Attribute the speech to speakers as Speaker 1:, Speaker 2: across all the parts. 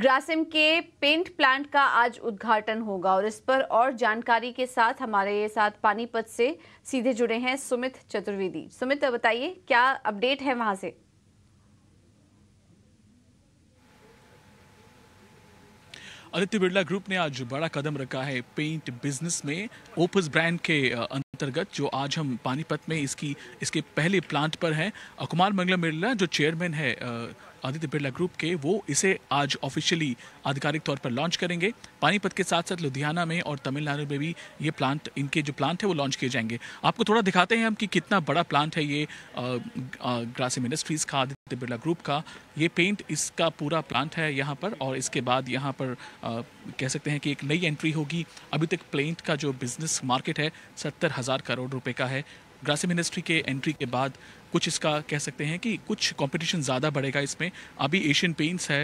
Speaker 1: ग्रासिम के paint plant का आज उद्घाटन होगा और इस पर और जानकारी के साथ हमारे साथ पानीपत से सीधे जुड़े हैं सुमित चतुर्वेदी सुमित बताइए क्या अपडेट है वहां से
Speaker 2: आदित्य बिरला ग्रुप ने आज बड़ा कदम रखा है पेंट बिजनेस में ओपस ब्रांड के अंतर्गत जो आज हम पानीपत में इसकी इसके पहले प्लांट पर हैं कुमार मंगलम बिरला जो चेयरमैन है आदित्य बिरला ग्रुप के वो इसे आज ऑफिशियली आधिकारिक तौर पर लॉन्च करेंगे पानीपत के साथ साथ लुधियाना में और तमिलनाडु में भी ये प्लांट इनके जो प्लांट है वो लॉन्च किए जाएंगे आपको थोड़ा दिखाते हैं हम कि कितना बड़ा प्लांट है ये ग्रासिम इंडस्ट्रीज़ का आदित्य बिरला ग्रुप का ये पेंट इसका पूरा प्लांट है यहाँ पर और इसके बाद यहाँ पर आ, कह सकते हैं कि एक नई एंट्री होगी अभी तक पेंट का जो बिजनेस मार्केट है सत्तर हज़ार करोड़ रुपए का है ग्रासिम इंडस्ट्री के एंट्री के बाद कुछ इसका कह सकते हैं कि कुछ कंपटीशन ज़्यादा बढ़ेगा इसमें अभी एशियन पेंट्स है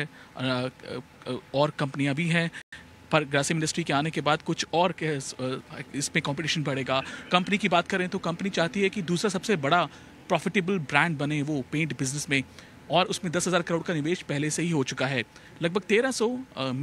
Speaker 2: और कंपनियां भी हैं पर ग्रासिम इंडस्ट्री के आने के बाद कुछ और इसमें कंपटीशन बढ़ेगा कंपनी की बात करें तो कंपनी चाहती है कि दूसरा सबसे बड़ा प्रॉफिटेबल ब्रांड बने वो पेंट बिजनेस में और उसमें दस हज़ार करोड़ का निवेश पहले से ही हो चुका है लगभग तेरह सौ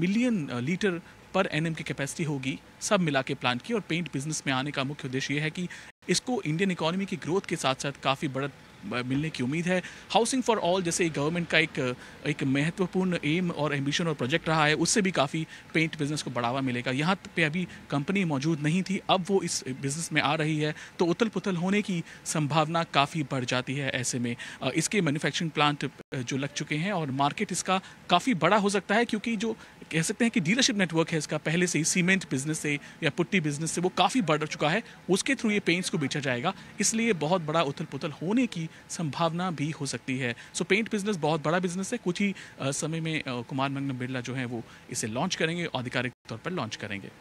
Speaker 2: मिलियन लीटर पर एन की कैपेसिटी होगी सब मिला के प्लांट की और पेंट बिजनेस में आने का मुख्य उद्देश्य यह है कि इसको इंडियन इकोनॉमी की ग्रोथ के साथ साथ काफ़ी बड़ा मिलने की उम्मीद है हाउसिंग फॉर ऑल जैसे गवर्नमेंट का एक एक महत्वपूर्ण एम और एम्बिशन और प्रोजेक्ट रहा है उससे भी काफ़ी पेंट बिजनेस को बढ़ावा मिलेगा यहाँ पे अभी कंपनी मौजूद नहीं थी अब वो इस बिज़नेस में आ रही है तो उथल पुथल होने की संभावना काफ़ी बढ़ जाती है ऐसे में इसके मैन्युफैक्चरिंग प्लांट जो लग चुके हैं और मार्केट इसका काफ़ी बड़ा हो सकता है क्योंकि जो कह सकते हैं कि डीलरशिप नेटवर्क है इसका पहले से ही सीमेंट बिजनेस से या पुट्टी बिजनेस से वो काफ़ी बढ़ चुका है उसके थ्रू ये पेंट्स को बेचा जाएगा इसलिए बहुत बड़ा उथल पुथल होने की संभावना भी हो सकती है सो पेंट बिजनेस बहुत बड़ा बिजनेस है कुछ ही समय में कुमार मंगलम बिरला जो है वो इसे लॉन्च करेंगे आधिकारिक तौर पर लॉन्च करेंगे